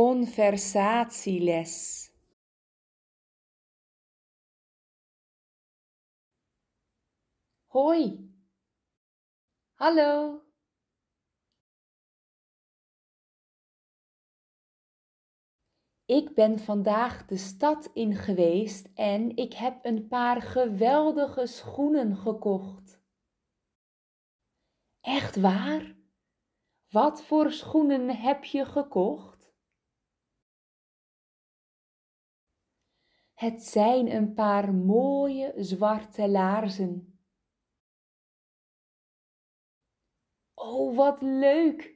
Conversatieles. Hoi. Hallo. Ik ben vandaag de stad in geweest en ik heb een paar geweldige schoenen gekocht. Echt waar? Wat voor schoenen heb je gekocht? Het zijn een paar mooie zwarte laarzen. Oh, wat leuk!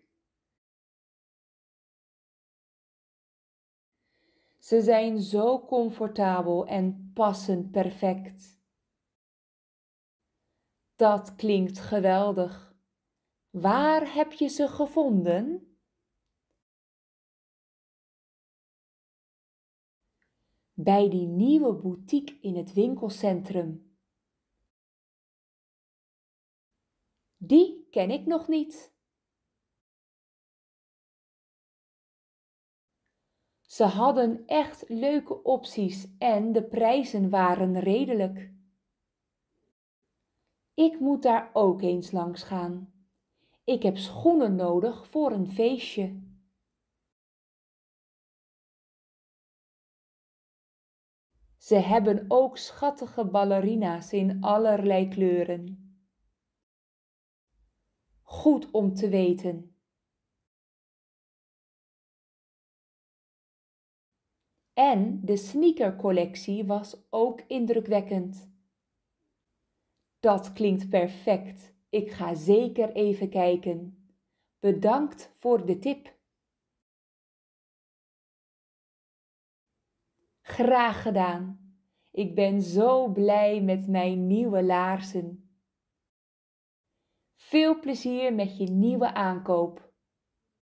Ze zijn zo comfortabel en passen perfect. Dat klinkt geweldig. Waar heb je ze gevonden? bij die nieuwe boutique in het winkelcentrum. Die ken ik nog niet. Ze hadden echt leuke opties en de prijzen waren redelijk. Ik moet daar ook eens langs gaan. Ik heb schoenen nodig voor een feestje. Ze hebben ook schattige ballerina's in allerlei kleuren. Goed om te weten. En de sneakercollectie was ook indrukwekkend. Dat klinkt perfect. Ik ga zeker even kijken. Bedankt voor de tip. graag gedaan. Ik ben zo blij met mijn nieuwe laarzen. Veel plezier met je nieuwe aankoop.